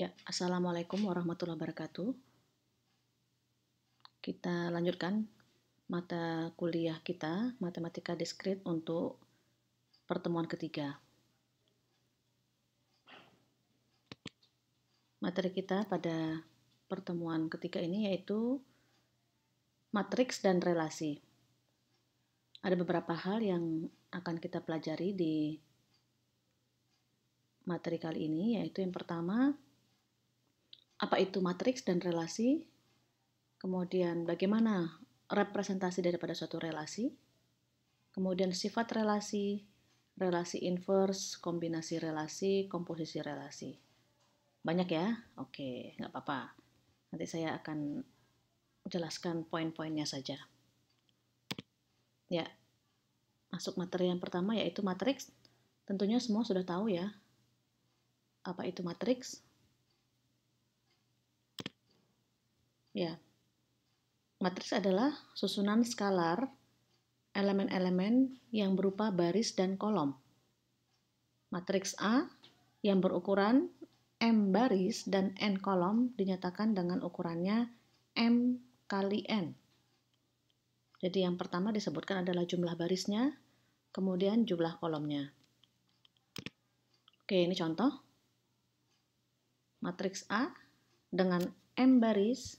Ya, Assalamualaikum warahmatullahi wabarakatuh. Kita lanjutkan mata kuliah kita, matematika diskrit untuk pertemuan ketiga. Materi kita pada pertemuan ketiga ini yaitu matriks dan relasi. Ada beberapa hal yang akan kita pelajari di materi kali ini, yaitu yang pertama, apa itu matriks dan relasi, kemudian bagaimana representasi daripada suatu relasi, kemudian sifat relasi, relasi inverse, kombinasi relasi, komposisi relasi. Banyak ya? Oke, nggak apa-apa. Nanti saya akan jelaskan poin-poinnya saja. Ya, masuk materi yang pertama yaitu matriks. Tentunya semua sudah tahu ya apa itu matriks Ya. Matriks adalah susunan skalar elemen-elemen yang berupa baris dan kolom. Matriks A yang berukuran M baris dan N kolom dinyatakan dengan ukurannya M kali N. Jadi yang pertama disebutkan adalah jumlah barisnya, kemudian jumlah kolomnya. Oke, ini contoh. Matriks A dengan M baris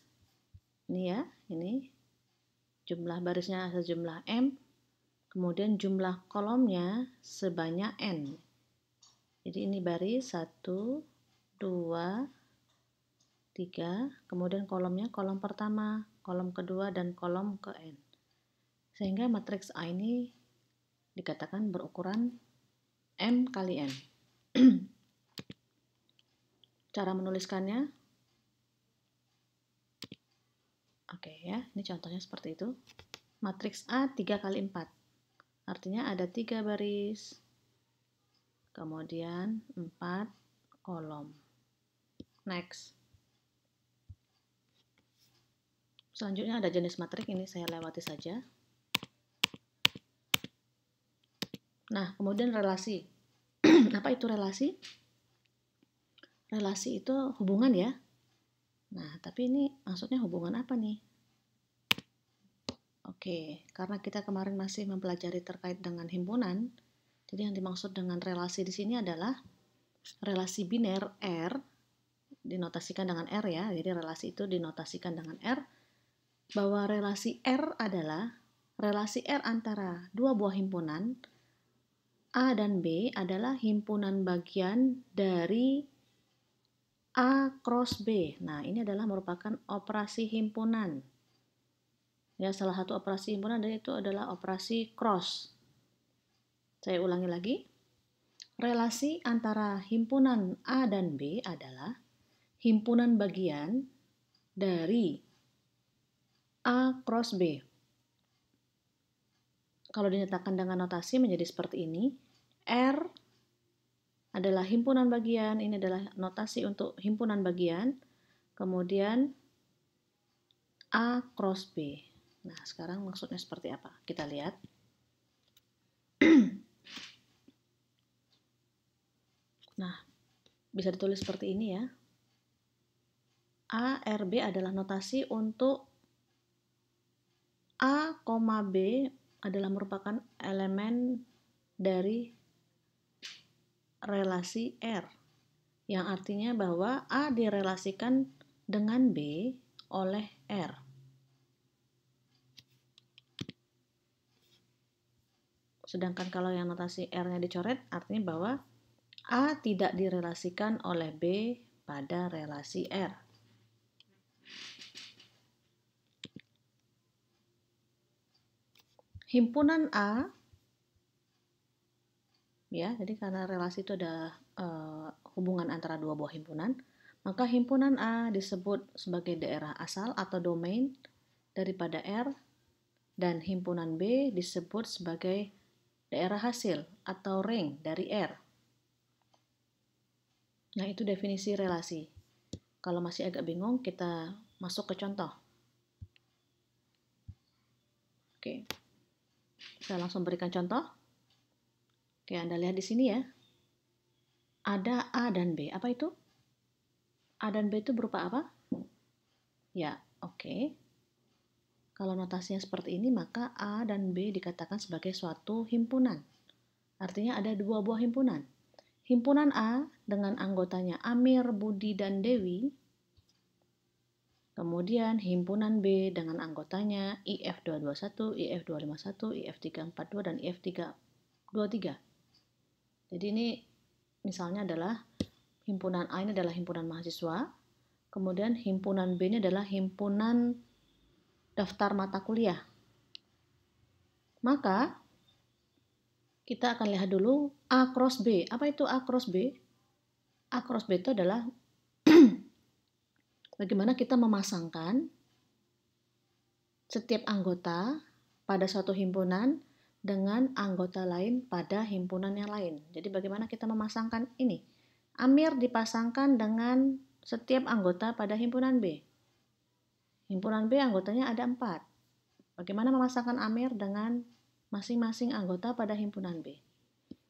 ini ya, ini jumlah barisnya sejumlah M, kemudian jumlah kolomnya sebanyak N. Jadi ini baris 1, 2, 3, kemudian kolomnya kolom pertama, kolom kedua, dan kolom ke N. Sehingga matriks A ini dikatakan berukuran M kali N. Cara menuliskannya, Oke okay, ya, ini contohnya seperti itu. Matriks A 3 kali 4. Artinya ada 3 baris. Kemudian 4 kolom. Next. Selanjutnya ada jenis matriks ini saya lewati saja. Nah, kemudian relasi. Apa itu relasi? Relasi itu hubungan ya, Nah, tapi ini maksudnya hubungan apa nih? Oke, karena kita kemarin masih mempelajari terkait dengan himpunan, jadi yang dimaksud dengan relasi di sini adalah relasi biner R dinotasikan dengan R ya. Jadi relasi itu dinotasikan dengan R bahwa relasi R adalah relasi R antara dua buah himpunan A dan B adalah himpunan bagian dari A cross B. Nah, ini adalah merupakan operasi himpunan. Ya, salah satu operasi himpunan dari itu adalah operasi cross. Saya ulangi lagi. Relasi antara himpunan A dan B adalah himpunan bagian dari A cross B. Kalau dinyatakan dengan notasi menjadi seperti ini, R adalah himpunan bagian, ini adalah notasi untuk himpunan bagian, kemudian A cross B. Nah, sekarang maksudnya seperti apa? Kita lihat. nah, bisa ditulis seperti ini ya. A, R B adalah notasi untuk A, B adalah merupakan elemen dari relasi R yang artinya bahwa A direlasikan dengan B oleh R. Sedangkan kalau yang notasi R-nya dicoret, artinya bahwa A tidak direlasikan oleh B pada relasi R. Himpunan A ya. Jadi karena relasi itu ada uh, hubungan antara dua buah himpunan, maka himpunan A disebut sebagai daerah asal atau domain daripada R dan himpunan B disebut sebagai daerah hasil atau ring dari R. Nah, itu definisi relasi. Kalau masih agak bingung, kita masuk ke contoh. Oke. saya langsung berikan contoh. Oke, Anda lihat di sini ya. Ada A dan B. Apa itu? A dan B itu berupa apa? Ya, oke. Kalau notasinya seperti ini, maka A dan B dikatakan sebagai suatu himpunan. Artinya ada dua buah himpunan. Himpunan A dengan anggotanya Amir, Budi, dan Dewi. Kemudian himpunan B dengan anggotanya IF221, IF251, IF342, dan IF323. Jadi ini misalnya adalah himpunan A ini adalah himpunan mahasiswa, kemudian himpunan B ini adalah himpunan daftar mata kuliah. Maka kita akan lihat dulu A cross B. Apa itu A cross B? A cross B itu adalah bagaimana kita memasangkan setiap anggota pada suatu himpunan dengan anggota lain pada himpunan yang lain. Jadi bagaimana kita memasangkan ini? Amir dipasangkan dengan setiap anggota pada himpunan B. Himpunan B anggotanya ada empat. Bagaimana memasangkan Amir dengan masing-masing anggota pada himpunan B?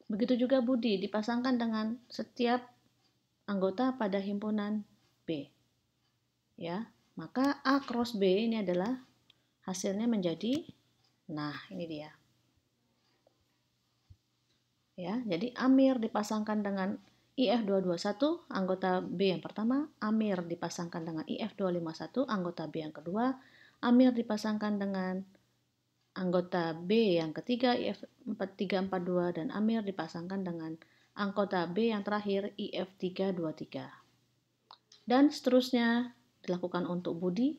Begitu juga Budi dipasangkan dengan setiap anggota pada himpunan B. Ya, maka A cross B ini adalah hasilnya menjadi nah ini dia ya. Jadi Amir dipasangkan dengan IF221 anggota B yang pertama, Amir dipasangkan dengan IF251 anggota B yang kedua, Amir dipasangkan dengan anggota B yang ketiga IF4342 dan Amir dipasangkan dengan anggota B yang terakhir IF323. Dan seterusnya dilakukan untuk Budi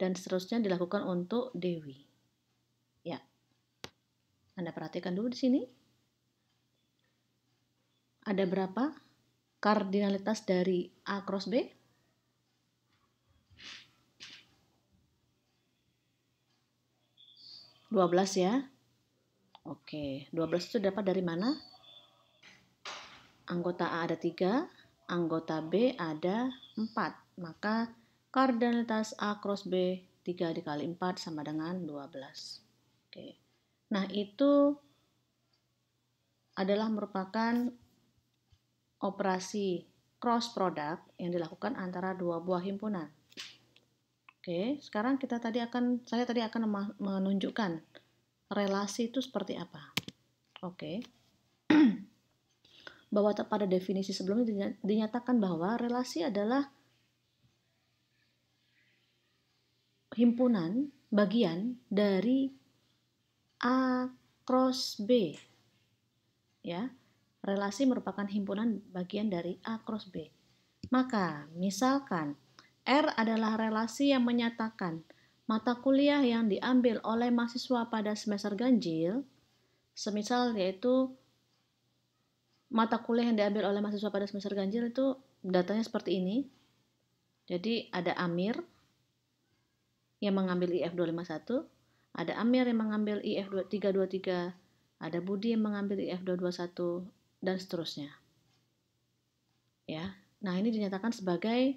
dan seterusnya dilakukan untuk Dewi. Ya. Anda perhatikan dulu di sini ada berapa kardinalitas dari A cross B? Dua belas ya. Oke, dua belas itu dapat dari mana? Anggota A ada tiga, anggota B ada empat, Maka kardinalitas A cross B tiga dikali empat sama dengan dua belas. Oke. Nah, itu adalah merupakan operasi cross product yang dilakukan antara dua buah himpunan. Oke, sekarang kita tadi akan saya tadi akan menunjukkan relasi itu seperti apa. Oke. bahwa pada definisi sebelumnya dinyatakan bahwa relasi adalah himpunan bagian dari A cross B. Ya. Relasi merupakan himpunan bagian dari A cross B. Maka, misalkan R adalah relasi yang menyatakan mata kuliah yang diambil oleh mahasiswa pada semester ganjil, semisal yaitu mata kuliah yang diambil oleh mahasiswa pada semester ganjil itu datanya seperti ini. Jadi ada Amir yang mengambil IF 251, ada Amir yang mengambil IF 323, ada Budi yang mengambil IF 221, dan seterusnya. Ya. Nah, ini dinyatakan sebagai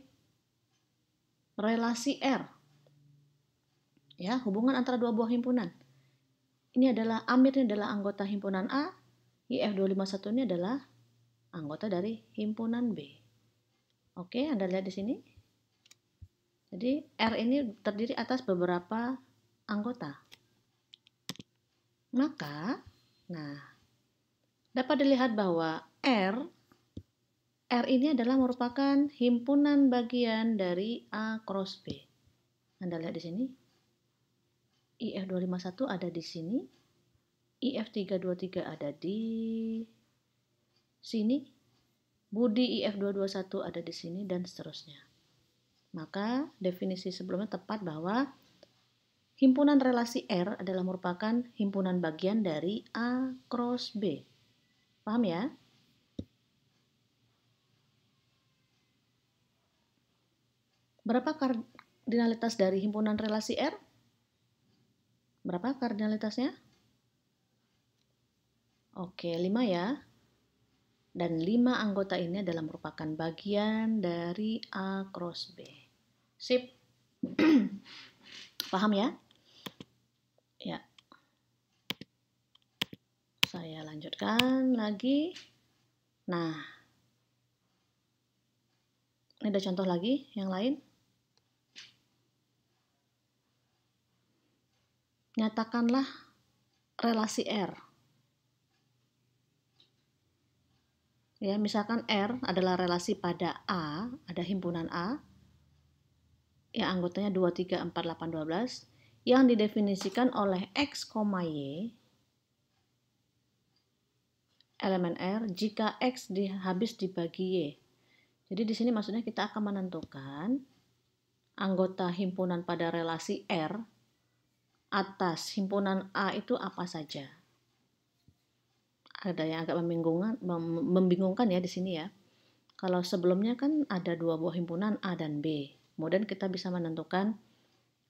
relasi R. Ya, hubungan antara dua buah himpunan. Ini adalah Amir ini adalah anggota himpunan A, if 251 ini adalah anggota dari himpunan B. Oke, Anda lihat di sini. Jadi R ini terdiri atas beberapa anggota. Maka, nah dapat dilihat bahwa R R ini adalah merupakan himpunan bagian dari A cross B. Anda lihat di sini. IF251 ada di sini. IF323 ada di sini. Budi IF221 ada di sini dan seterusnya. Maka definisi sebelumnya tepat bahwa himpunan relasi R adalah merupakan himpunan bagian dari A cross B. Paham ya? Berapa kardinalitas dari himpunan relasi R? Berapa kardinalitasnya? Oke, 5 ya. Dan 5 anggota ini adalah merupakan bagian dari A cross B. Sip. Paham ya? saya lanjutkan lagi. Nah, ini ada contoh lagi yang lain. Nyatakanlah relasi R. Ya, misalkan R adalah relasi pada A, ada himpunan A, yang anggotanya 2, 3, 4, 8, 12, yang didefinisikan oleh X, Y elemen R jika X dihabis dibagi Y. Jadi di sini maksudnya kita akan menentukan anggota himpunan pada relasi R atas himpunan A itu apa saja. Ada yang agak membingungkan, membingungkan ya di sini ya. Kalau sebelumnya kan ada dua buah himpunan A dan B. Kemudian kita bisa menentukan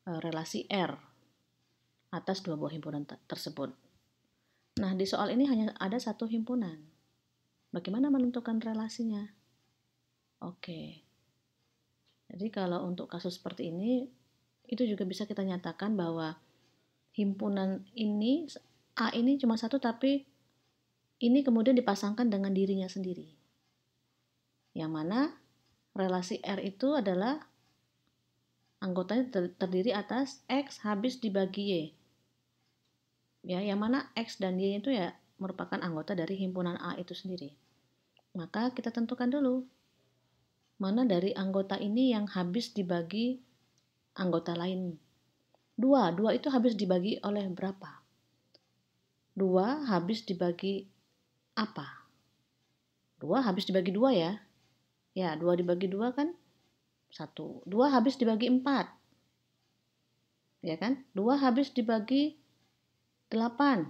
e, relasi R atas dua buah himpunan tersebut. Nah, di soal ini hanya ada satu himpunan. Bagaimana menentukan relasinya? Oke. Jadi kalau untuk kasus seperti ini, itu juga bisa kita nyatakan bahwa himpunan ini, A ini cuma satu tapi ini kemudian dipasangkan dengan dirinya sendiri. Yang mana relasi R itu adalah anggotanya terdiri atas X habis dibagi Y ya yang mana X dan Y itu ya merupakan anggota dari himpunan A itu sendiri. Maka kita tentukan dulu mana dari anggota ini yang habis dibagi anggota lain. Dua, dua itu habis dibagi oleh berapa? Dua habis dibagi apa? Dua habis dibagi dua ya. Ya, dua dibagi dua kan satu. Dua habis dibagi empat. Ya kan? Dua habis dibagi 8.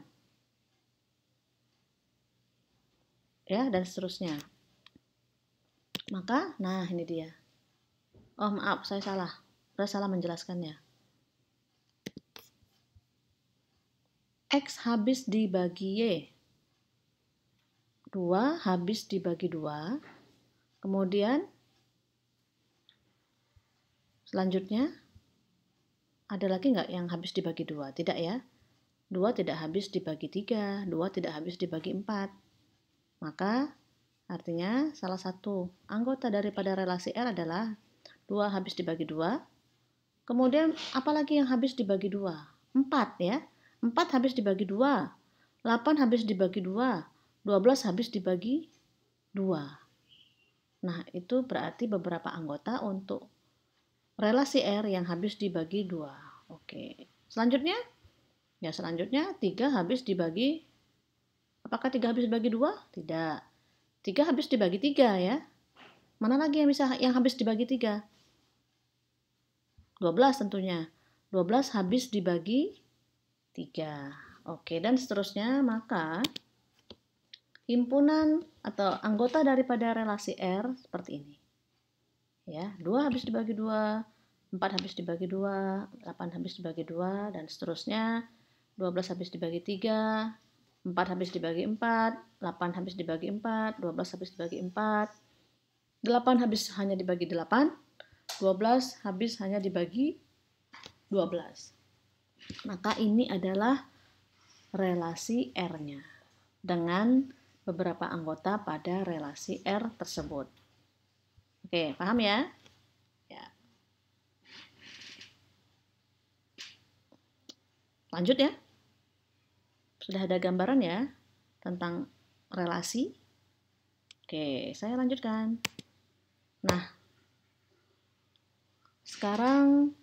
Ya, dan seterusnya. Maka, nah ini dia. Oh, maaf, saya salah. Saya salah menjelaskannya. X habis dibagi Y. 2 habis dibagi 2. Kemudian, selanjutnya, ada lagi nggak yang habis dibagi 2? Tidak ya. 2 tidak habis dibagi 3, 2 tidak habis dibagi 4. Maka artinya salah satu anggota daripada relasi R adalah 2 habis dibagi 2. Kemudian apalagi yang habis dibagi 2? 4 ya. 4 habis dibagi 2. 8 habis dibagi 2. 12 habis dibagi 2. Nah, itu berarti beberapa anggota untuk relasi R yang habis dibagi 2. Oke. Selanjutnya Ya, selanjutnya 3 habis dibagi apakah 3 habis dibagi 2? Tidak. 3 habis dibagi 3 ya. Mana lagi yang bisa yang habis dibagi 3? 12 tentunya. 12 habis dibagi 3. Oke, dan seterusnya maka himpunan atau anggota daripada relasi R seperti ini. Ya, 2 habis dibagi 2, 4 habis dibagi 2, 8 habis dibagi 2 dan seterusnya 12 habis dibagi 3, 4 habis dibagi 4, 8 habis dibagi 4, 12 habis dibagi 4, 8 habis hanya dibagi 8, 12 habis hanya dibagi 12. Maka ini adalah relasi R-nya dengan beberapa anggota pada relasi R tersebut. Oke, paham ya? Ya. Lanjut ya. Sudah ada gambaran ya tentang relasi? Oke, saya lanjutkan. Nah, sekarang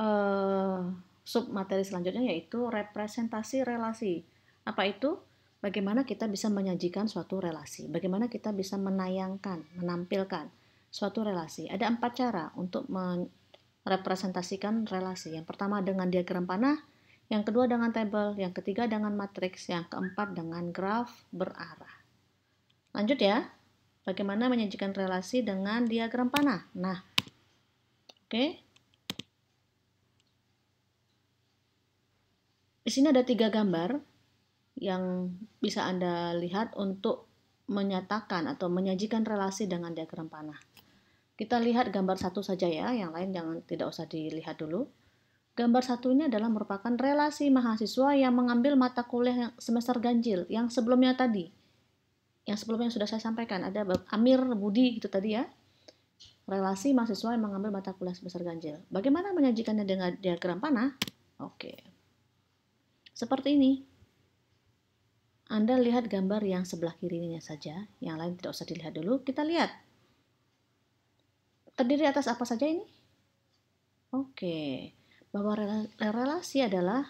eh, sub materi selanjutnya yaitu representasi relasi. Apa itu? Bagaimana kita bisa menyajikan suatu relasi? Bagaimana kita bisa menayangkan, menampilkan suatu relasi? Ada empat cara untuk merepresentasikan relasi. Yang pertama dengan diagram panah, yang kedua dengan tabel, yang ketiga dengan matriks, yang keempat dengan graf berarah. Lanjut ya, bagaimana menyajikan relasi dengan diagram panah. Nah, oke. Okay. Di sini ada tiga gambar yang bisa Anda lihat untuk menyatakan atau menyajikan relasi dengan diagram panah. Kita lihat gambar satu saja ya, yang lain jangan tidak usah dilihat dulu. Gambar satunya adalah merupakan relasi mahasiswa yang mengambil mata kuliah semester ganjil yang sebelumnya tadi. Yang sebelumnya sudah saya sampaikan, ada Amir Budi itu tadi ya. Relasi mahasiswa yang mengambil mata kuliah semester ganjil. Bagaimana menyajikannya dengan diagram panah? Oke. Seperti ini. Anda lihat gambar yang sebelah kirinya saja, yang lain tidak usah dilihat dulu. Kita lihat. Terdiri atas apa saja ini? Oke bahwa relasi adalah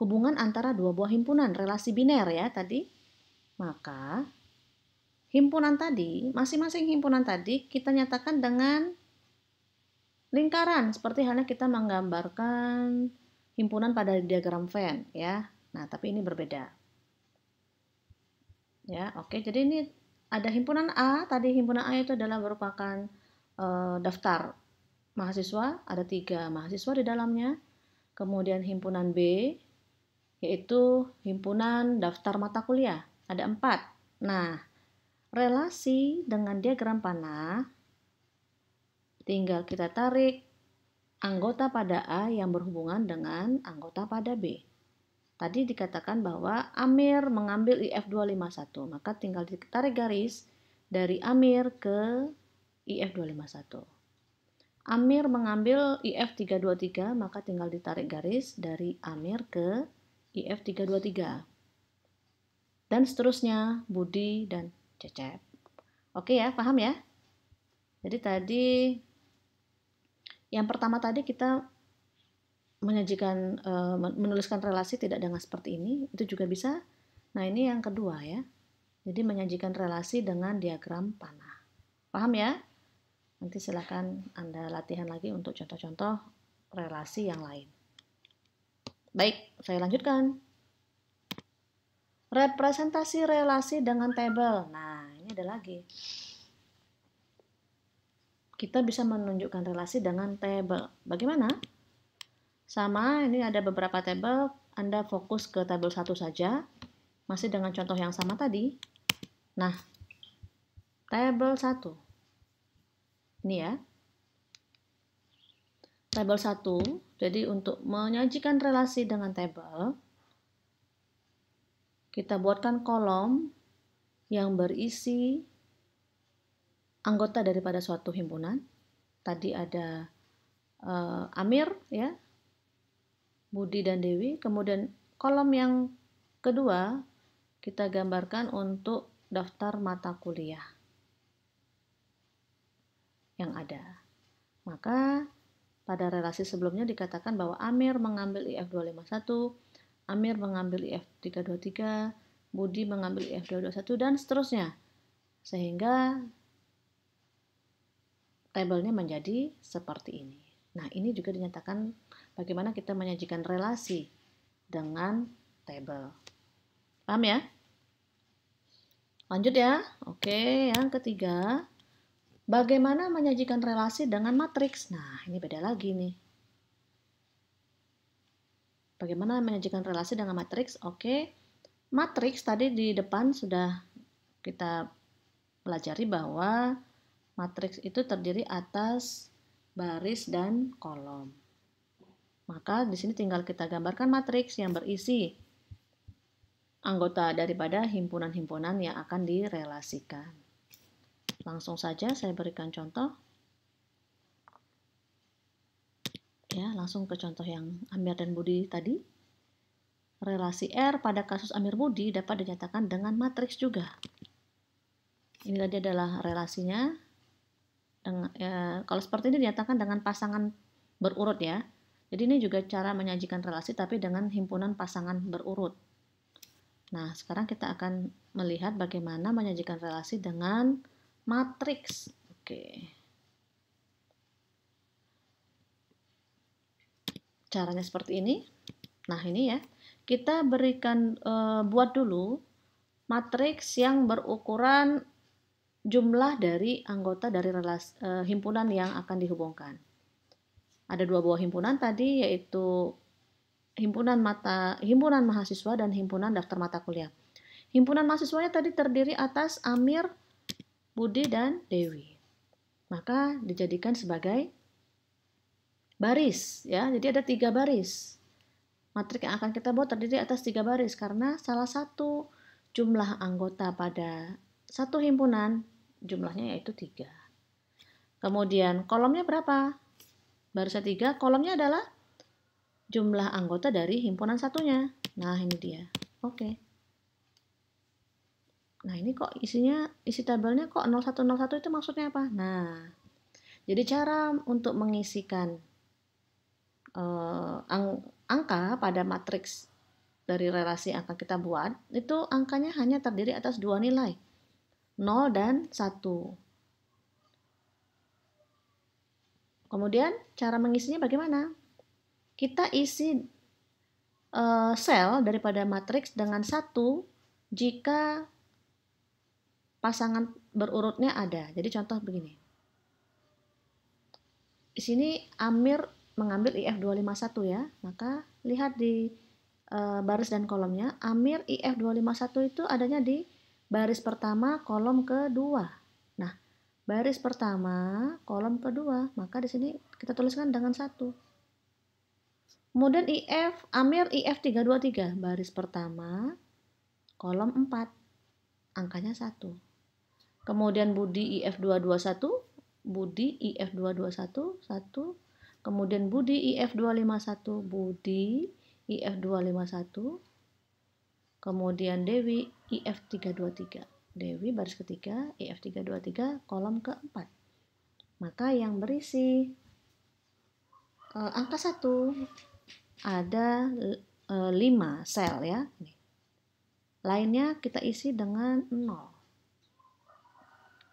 hubungan antara dua buah himpunan, relasi biner ya tadi. Maka himpunan tadi, masing-masing himpunan tadi kita nyatakan dengan lingkaran seperti halnya kita menggambarkan himpunan pada diagram Venn ya. Nah, tapi ini berbeda. Ya, oke. Jadi ini ada himpunan A, tadi himpunan A itu adalah merupakan e, daftar mahasiswa, ada tiga mahasiswa di dalamnya. Kemudian himpunan B, yaitu himpunan daftar mata kuliah, ada empat. Nah, relasi dengan diagram panah, tinggal kita tarik anggota pada A yang berhubungan dengan anggota pada B. Tadi dikatakan bahwa Amir mengambil IF251, maka tinggal ditarik garis dari Amir ke IF251. Amir mengambil IF323, maka tinggal ditarik garis dari Amir ke IF323. Dan seterusnya, Budi dan Cecep. Oke ya, paham ya? Jadi tadi, yang pertama tadi kita menyajikan, eh, menuliskan relasi tidak dengan seperti ini, itu juga bisa. Nah ini yang kedua ya, jadi menyajikan relasi dengan diagram panah. Paham ya? Nanti silakan Anda latihan lagi untuk contoh-contoh relasi yang lain. Baik, saya lanjutkan. Representasi relasi dengan tabel. Nah, ini ada lagi. Kita bisa menunjukkan relasi dengan tabel. Bagaimana? Sama, ini ada beberapa tabel. Anda fokus ke tabel satu saja. Masih dengan contoh yang sama tadi. Nah, tabel 1. Ini ya. Table 1, jadi untuk menyajikan relasi dengan table, kita buatkan kolom yang berisi anggota daripada suatu himpunan. Tadi ada uh, Amir, ya, Budi dan Dewi. Kemudian kolom yang kedua kita gambarkan untuk daftar mata kuliah yang ada. Maka pada relasi sebelumnya dikatakan bahwa Amir mengambil IF251, Amir mengambil IF323, Budi mengambil IF221 dan seterusnya. Sehingga tabelnya menjadi seperti ini. Nah, ini juga dinyatakan bagaimana kita menyajikan relasi dengan tabel. Paham ya? Lanjut ya. Oke, yang ketiga, Bagaimana menyajikan relasi dengan matriks? Nah, ini beda lagi nih. Bagaimana menyajikan relasi dengan matriks? Oke, matriks tadi di depan sudah kita pelajari bahwa matriks itu terdiri atas baris dan kolom. Maka di sini tinggal kita gambarkan matriks yang berisi anggota daripada himpunan-himpunan yang akan direlasikan. Langsung saja saya berikan contoh. Ya, langsung ke contoh yang Amir dan Budi tadi. Relasi R pada kasus Amir Budi dapat dinyatakan dengan matriks juga. Ini tadi adalah relasinya. Dengan, ya, kalau seperti ini dinyatakan dengan pasangan berurut ya. Jadi ini juga cara menyajikan relasi tapi dengan himpunan pasangan berurut. Nah, sekarang kita akan melihat bagaimana menyajikan relasi dengan matrix. Oke. Caranya seperti ini. Nah, ini ya. Kita berikan e, buat dulu matrix yang berukuran jumlah dari anggota dari relas, e, himpunan yang akan dihubungkan. Ada dua buah himpunan tadi yaitu himpunan mata himpunan mahasiswa dan himpunan daftar mata kuliah. Himpunan mahasiswanya tadi terdiri atas Amir, Budi dan Dewi. Maka dijadikan sebagai baris, ya. Jadi ada tiga baris. Matrik yang akan kita buat terdiri atas tiga baris karena salah satu jumlah anggota pada satu himpunan jumlahnya yaitu tiga. Kemudian kolomnya berapa? Barisnya tiga, kolomnya adalah jumlah anggota dari himpunan satunya. Nah ini dia. Oke. Okay. Nah, ini kok isinya isi tabelnya kok 0101 itu maksudnya apa? Nah, jadi cara untuk mengisikan uh, ang angka pada matriks dari relasi angka kita buat, itu angkanya hanya terdiri atas dua nilai, 0 dan 1. Kemudian cara mengisinya bagaimana? Kita isi uh, sel daripada matriks dengan satu jika pasangan berurutnya ada. Jadi contoh begini. Di sini Amir mengambil IF251 ya, maka lihat di e, baris dan kolomnya, Amir IF251 itu adanya di baris pertama, kolom kedua. Nah, baris pertama, kolom kedua, maka di sini kita tuliskan dengan satu. Kemudian IF Amir IF323, baris pertama, kolom 4, angkanya 1 kemudian Budi IF221, Budi IF221, 1, kemudian Budi IF251, Budi IF251, kemudian Dewi IF323, Dewi baris ketiga, IF323, kolom keempat. Maka yang berisi eh, angka 1 ada e, eh, 5 sel ya. Lainnya kita isi dengan 0.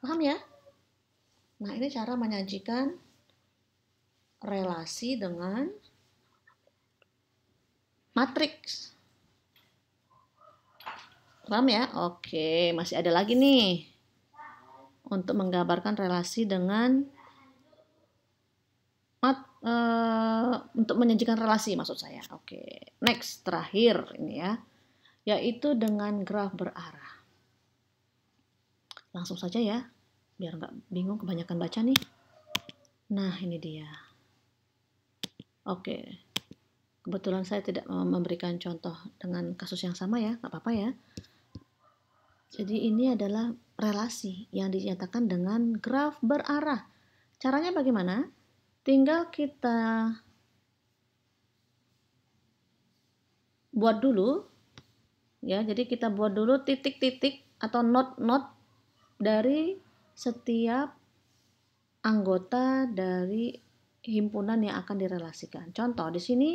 Paham ya? Nah, ini cara menyajikan relasi dengan matriks. Paham ya? Oke, masih ada lagi nih. Untuk menggambarkan relasi dengan mat, e, untuk menyajikan relasi maksud saya. Oke. Next, terakhir ini ya. Yaitu dengan graf berarah. Langsung saja ya, biar nggak bingung kebanyakan baca nih. Nah, ini dia. Oke, kebetulan saya tidak memberikan contoh dengan kasus yang sama ya, nggak apa-apa ya. Jadi ini adalah relasi yang dinyatakan dengan graf berarah. Caranya bagaimana? Tinggal kita buat dulu ya jadi kita buat dulu titik-titik atau not-not dari setiap anggota dari himpunan yang akan direlasikan. Contoh di sini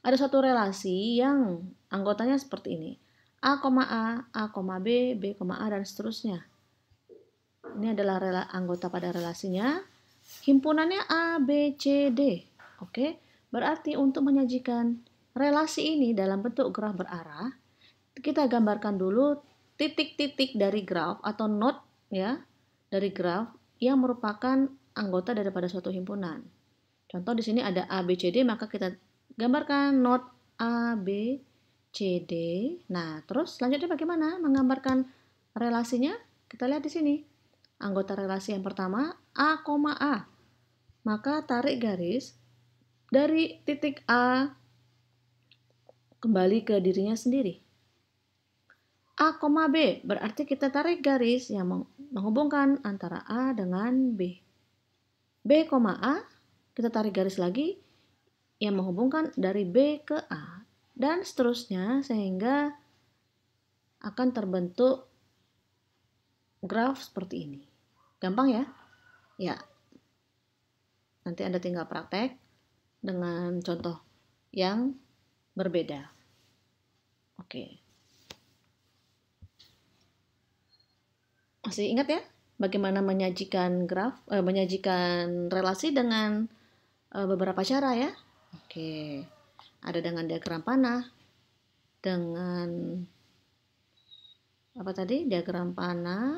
ada satu relasi yang anggotanya seperti ini. A, A, A, B, B, A, dan seterusnya. Ini adalah rela anggota pada relasinya. Himpunannya A, B, C, D. Oke, berarti untuk menyajikan relasi ini dalam bentuk gerah berarah, kita gambarkan dulu titik-titik dari graf atau node ya dari graf yang merupakan anggota daripada suatu himpunan. Contoh di sini ada A, B, C, D, maka kita gambarkan node A, B, C, D. Nah, terus selanjutnya bagaimana menggambarkan relasinya? Kita lihat di sini. Anggota relasi yang pertama A, A. Maka tarik garis dari titik A kembali ke dirinya sendiri. A, B. Berarti kita tarik garis yang menghubungkan antara A dengan B. B, A. Kita tarik garis lagi yang menghubungkan dari B ke A. Dan seterusnya sehingga akan terbentuk graf seperti ini. Gampang ya? Ya. Nanti Anda tinggal praktek dengan contoh yang berbeda. Oke. Okay. masih ingat ya bagaimana menyajikan graf eh, menyajikan relasi dengan eh, beberapa cara ya oke ada dengan diagram panah dengan apa tadi diagram panah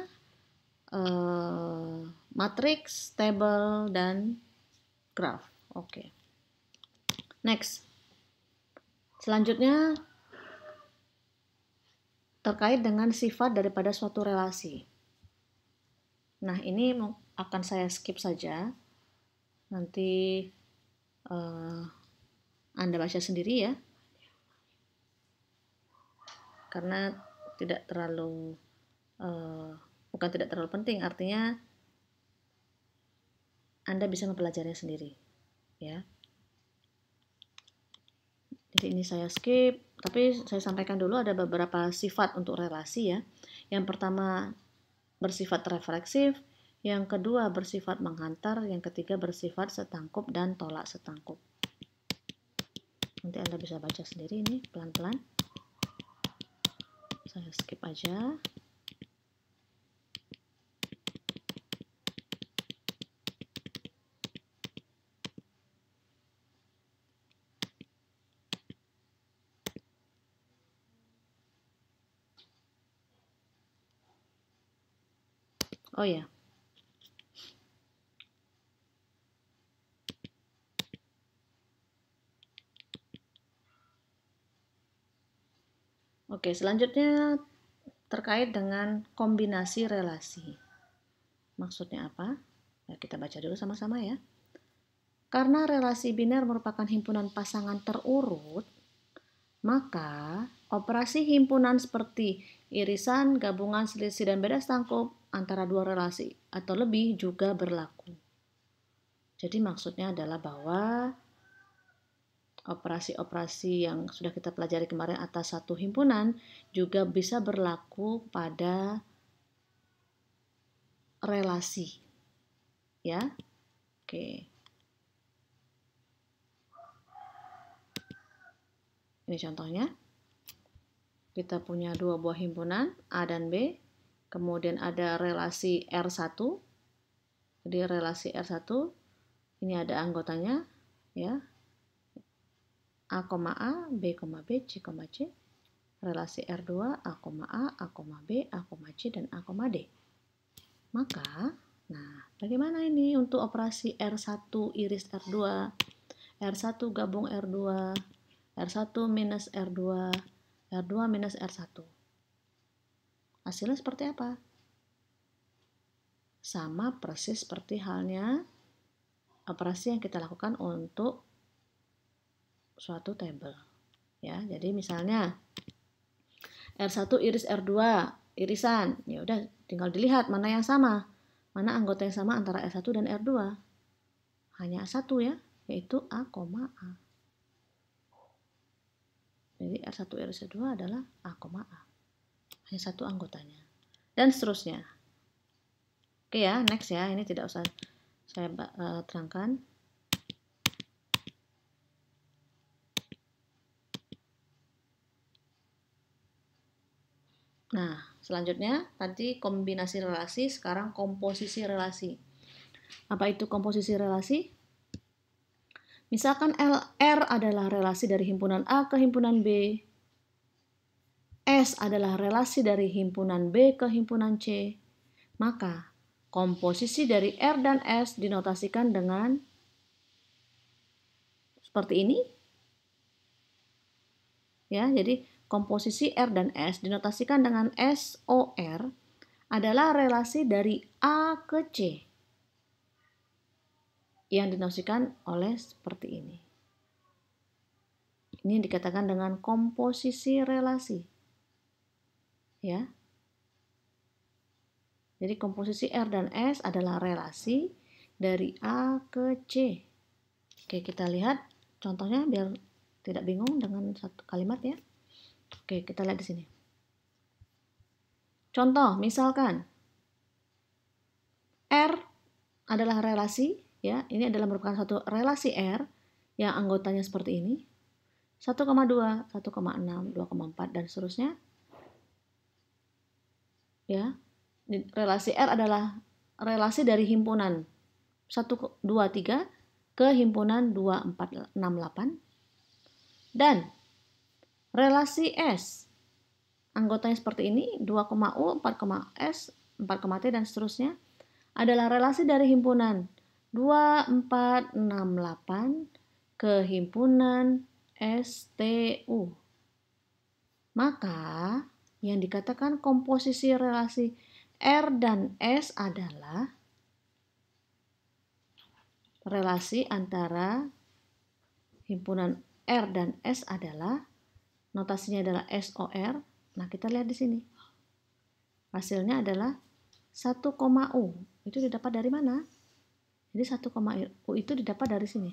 eh, matriks table dan graf oke next selanjutnya terkait dengan sifat daripada suatu relasi Nah, ini akan saya skip saja. Nanti uh, Anda baca sendiri ya. Karena tidak terlalu uh, bukan tidak terlalu penting, artinya Anda bisa mempelajarinya sendiri, ya. Jadi ini saya skip, tapi saya sampaikan dulu ada beberapa sifat untuk relasi ya. Yang pertama bersifat refleksif, yang kedua bersifat menghantar, yang ketiga bersifat setangkup dan tolak setangkup. Nanti Anda bisa baca sendiri ini pelan-pelan. Saya skip aja. Oh ya. Oke, selanjutnya terkait dengan kombinasi relasi. Maksudnya apa? Ya, kita baca dulu sama-sama ya. Karena relasi biner merupakan himpunan pasangan terurut, maka, operasi himpunan seperti irisan, gabungan, selisih, dan beda sangkup antara dua relasi atau lebih juga berlaku. Jadi maksudnya adalah bahwa operasi-operasi yang sudah kita pelajari kemarin atas satu himpunan juga bisa berlaku pada relasi. Ya. Oke. Okay. Ini contohnya. Kita punya dua buah himpunan, A dan B. Kemudian ada relasi R1. Jadi relasi R1, ini ada anggotanya. ya A, A, B, B, C, C. Relasi R2, A, A, A, B, A, C, dan A, D. Maka, nah bagaimana ini untuk operasi R1 iris R2? R1 gabung R2 R1 minus R2, R2 minus R1. Hasilnya seperti apa? Sama persis seperti halnya operasi yang kita lakukan untuk suatu table. Ya, jadi misalnya R1 iris R2 irisan. Ya udah tinggal dilihat mana yang sama. Mana anggota yang sama antara R1 dan R2? Hanya satu 1 ya, yaitu A, A. Jadi R1 R 2 adalah A, A. Hanya satu anggotanya. Dan seterusnya. Oke ya, next ya. Ini tidak usah saya eh, terangkan. Nah, selanjutnya tadi kombinasi relasi, sekarang komposisi relasi. Apa itu komposisi relasi? Misalkan LR adalah relasi dari himpunan A ke himpunan B, S adalah relasi dari himpunan B ke himpunan C, maka komposisi dari R dan S dinotasikan dengan seperti ini. Ya, jadi komposisi R dan S dinotasikan dengan SOR adalah relasi dari A ke C yang dinafsikan oleh seperti ini. Ini yang dikatakan dengan komposisi relasi. Ya. Jadi komposisi R dan S adalah relasi dari A ke C. Oke, kita lihat contohnya biar tidak bingung dengan satu kalimat ya. Oke, kita lihat di sini. Contoh, misalkan R adalah relasi ya ini adalah merupakan satu relasi R yang anggotanya seperti ini 1,2, 1,6, 2,4 dan seterusnya ya relasi R adalah relasi dari himpunan 1, 2, 3 ke himpunan 2, 4, 6, 8 dan relasi S anggotanya seperti ini 2, U, 4, S, 4, T dan seterusnya adalah relasi dari himpunan 2468 ke himpunan STU. Maka yang dikatakan komposisi relasi R dan S adalah relasi antara himpunan R dan S adalah notasinya adalah SOR. Nah, kita lihat di sini. Hasilnya adalah u Itu didapat dari mana? Jadi u itu didapat dari sini.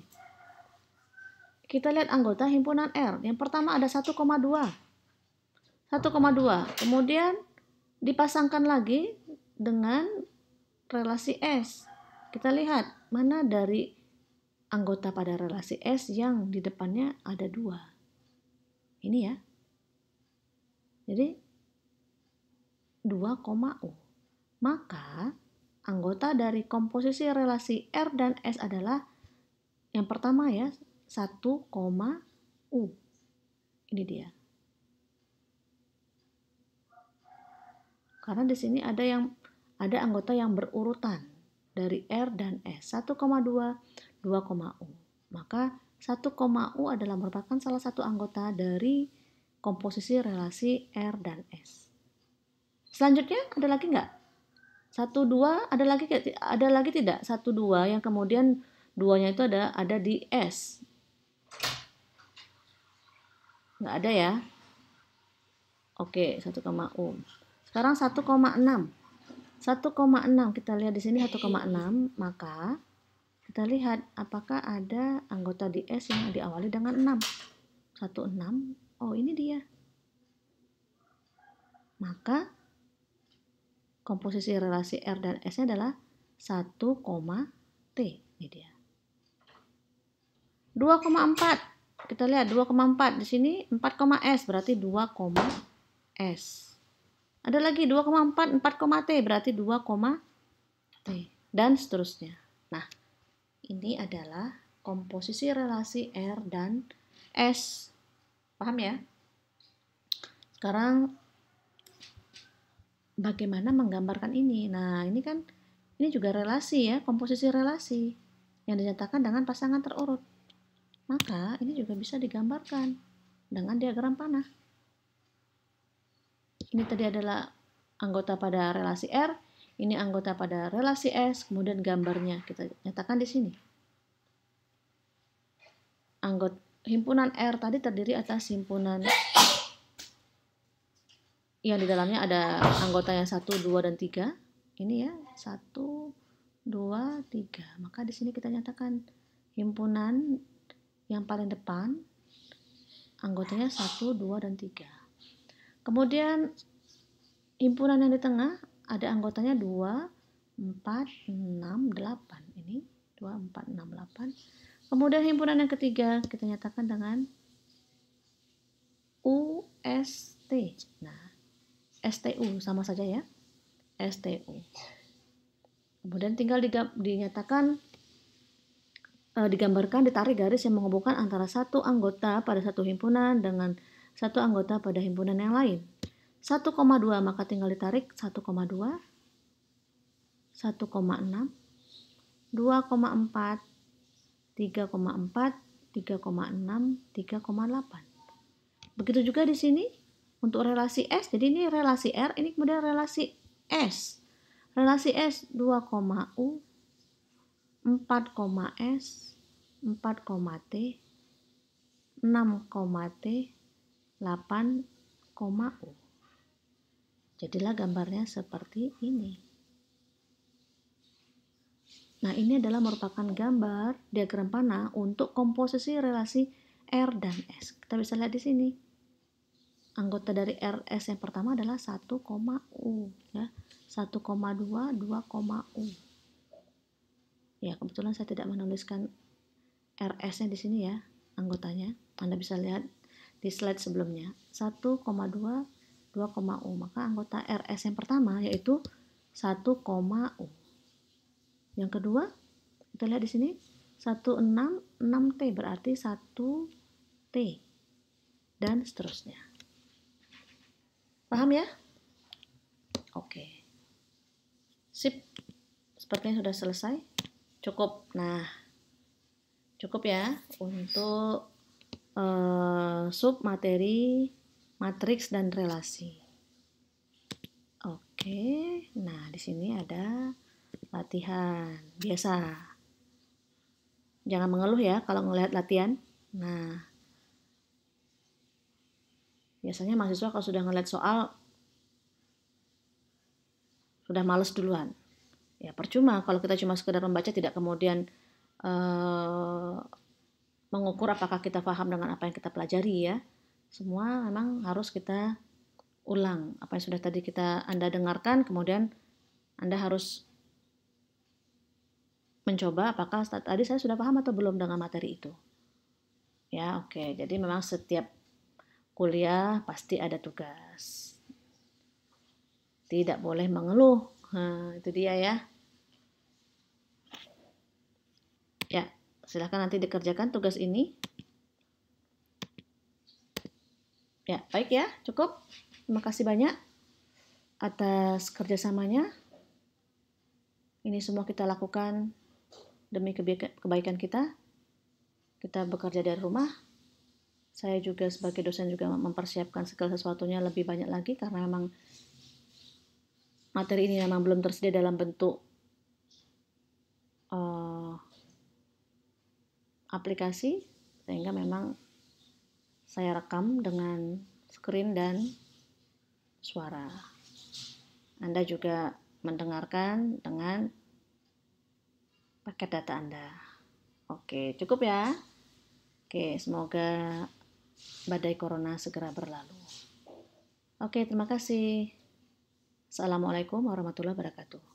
Kita lihat anggota himpunan R. Yang pertama ada 1,2. 1,2. Kemudian dipasangkan lagi dengan relasi S. Kita lihat mana dari anggota pada relasi S yang di depannya ada dua. Ini ya. Jadi 2, U. Maka Anggota dari komposisi relasi R dan S adalah yang pertama ya, 1, U. Ini dia. Karena di sini ada yang ada anggota yang berurutan dari R dan S, 1,2, 2, U. Maka 1, U adalah merupakan salah satu anggota dari komposisi relasi R dan S. Selanjutnya ada lagi nggak? Satu dua ada lagi ada lagi tidak? Satu dua yang kemudian duanya itu ada ada di S. Nggak ada ya? Oke, satu koma um Sekarang satu satu koma enam koma enam kita lihat di sini satu koma enam maka kita lihat apakah ada anggota di S yang diawali dengan enam satu enam Oh, ini dia. Maka komposisi relasi R dan S-nya adalah 1, T. Ini dia. 2,4. Kita lihat 2,4 di sini 4, S berarti 2, S. Ada lagi 2,4, 4, T berarti 2, T dan seterusnya. Nah, ini adalah komposisi relasi R dan S. Paham ya? Sekarang bagaimana menggambarkan ini. Nah, ini kan ini juga relasi ya, komposisi relasi yang dinyatakan dengan pasangan terurut. Maka ini juga bisa digambarkan dengan diagram panah. Ini tadi adalah anggota pada relasi R, ini anggota pada relasi S, kemudian gambarnya kita nyatakan di sini. Anggota himpunan R tadi terdiri atas himpunan yang di dalamnya ada anggota yang satu, dua, dan tiga. Ini ya, satu, dua, tiga. Maka di sini kita nyatakan himpunan yang paling depan, anggotanya satu, dua, dan tiga. Kemudian himpunan yang di tengah, ada anggotanya dua, empat, enam, delapan. Ini dua, empat, enam, delapan. Kemudian himpunan yang ketiga, kita nyatakan dengan UST. Nah, STU sama saja ya STU kemudian tinggal dinyatakan eh, digambarkan ditarik garis yang menghubungkan antara satu anggota pada satu himpunan dengan satu anggota pada himpunan yang lain 1,2 maka tinggal ditarik 1,2 1,6 2,4 3,4 3,6 3,8 begitu juga di sini untuk relasi S, jadi ini relasi R, ini kemudian relasi S. Relasi S 2, U, 4, S, 4, T, 6, T, 8, U. Jadilah gambarnya seperti ini. Nah, ini adalah merupakan gambar diagram panah untuk komposisi relasi R dan S. Kita bisa lihat di sini anggota dari RS yang pertama adalah 1, U ya. 1,2 2, U. Ya, kebetulan saya tidak menuliskan RS-nya di sini ya, anggotanya. Anda bisa lihat di slide sebelumnya. 1,2 2, U. Maka anggota RS yang pertama yaitu 1, U. Yang kedua, kita lihat di sini 16 6T berarti 1T dan seterusnya. Paham ya? Oke. Sip. Sepertinya sudah selesai. Cukup. Nah, cukup ya untuk uh, sub materi matriks dan relasi. Oke. Nah, di sini ada latihan biasa. Jangan mengeluh ya kalau ngelihat latihan. Nah, Biasanya mahasiswa kalau sudah ngeliat soal sudah males duluan. Ya percuma kalau kita cuma sekedar membaca tidak kemudian uh, mengukur apakah kita paham dengan apa yang kita pelajari ya. Semua memang harus kita ulang apa yang sudah tadi kita Anda dengarkan kemudian Anda harus mencoba apakah tadi saya sudah paham atau belum dengan materi itu. Ya, oke. Okay. Jadi memang setiap kuliah pasti ada tugas. Tidak boleh mengeluh. Nah, itu dia ya. Ya, silahkan nanti dikerjakan tugas ini. Ya, baik ya, cukup. Terima kasih banyak atas kerjasamanya. Ini semua kita lakukan demi kebaikan kita. Kita bekerja dari rumah, saya juga sebagai dosen juga mempersiapkan segala sesuatunya lebih banyak lagi karena memang materi ini memang belum tersedia dalam bentuk uh, aplikasi sehingga memang saya rekam dengan screen dan suara. Anda juga mendengarkan dengan paket data Anda. Oke, cukup ya. Oke, semoga badai corona segera berlalu. Oke, terima kasih. Assalamualaikum warahmatullahi wabarakatuh.